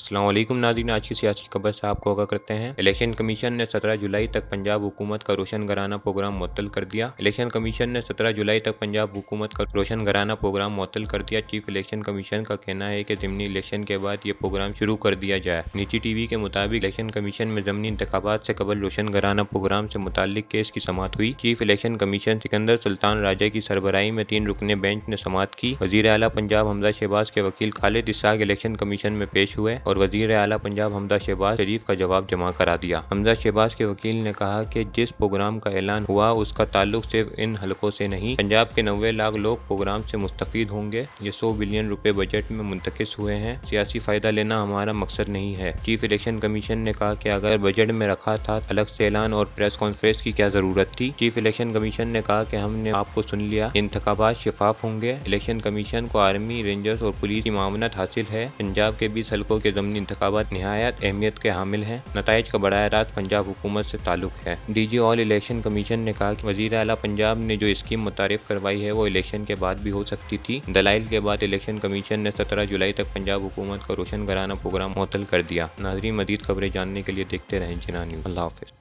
असलम नाजीन आज की सियासी खबर से आपको आगा करते हैं इलेक्शन कमीशन ने 17 जुलाई तक पंजाब हुकूमत का रोशन घराना प्रोग्राम मुतल कर दिया इलेक्शन कमीशन ने 17 जुलाई तक पंजाब हुकूमत का रोशन घराना प्रोग्राम मुतल कर दिया चीफ इलेक्शन कमीशन का कहना है कि जमनी इलेक्शन के बाद ये प्रोग्राम शुरू कर दिया जाए निजी टीवी के मुताबिक इलेक्शन कमीशन में जमनी इंतबात से कबल रोशन घराना प्रोग्राम से मुतल केस की समात हुई chief election commission Sikandar Sultan Raja की सरबराही में तीन रुकने बेंच ने समात की वजीर अला पंजाब हमजा शहबाज के वकील खालिद इसहाक इलेक्शन कमीशन में पेश हुए और वजीर अला पंजाब हमदा शहबाज शरीफ का जवाब जमा करा दिया हमदा शहबाज के वकील ने कहा की जिस प्रोग्राम का ऐलान हुआ उसका ताल्लुक सिर्फ इन हल्कों से नहीं पंजाब के नब्बे लाख लोग प्रोग्राम से मुस्तफ़ होंगे ये सौ बिलियन रुपए बजट में मुंतकिस हुए हैं सियासी फ़ायदा लेना हमारा मकसद नहीं है चीफ इलेक्शन कमीशन ने कहा कि अगर बजट में रखा था अलग से ऐलान और प्रेस कॉन्फ्रेंस की क्या ज़रूरत थी चीफ इलेक्शन कमीशन ने कहा कि हमने आपको सुन लिया इंतबात शिफाफ होंगे इलेक्शन कमीशन को आर्मी रेंजर्स और पुलिस की मामनत हासिल है पंजाब के बीस हल्कों के ज़मनी इंतबात नहायत अहमियत के हामिल हैं नतज का बरह रात पंजाब हुकूमत से ताल्लुक है डी जी ऑल इलेक्शन कमीशन ने कहा कि वजीर अला पंजाब ने जो स्कीम मुतारफ करवाई है वो इलेक्शन के बाद भी हो सकती थी दलाइल के बाद इलेक्शन कमीशन ने सत्रह जुलाई तक पंजाब हुकूमत का रोशन कराना प्रोग्राम मुतल कर दिया नाजरी मदीद खबरें जानने के लिए देखते रहें जिना न्यूज़ अल्लाह हाफिज़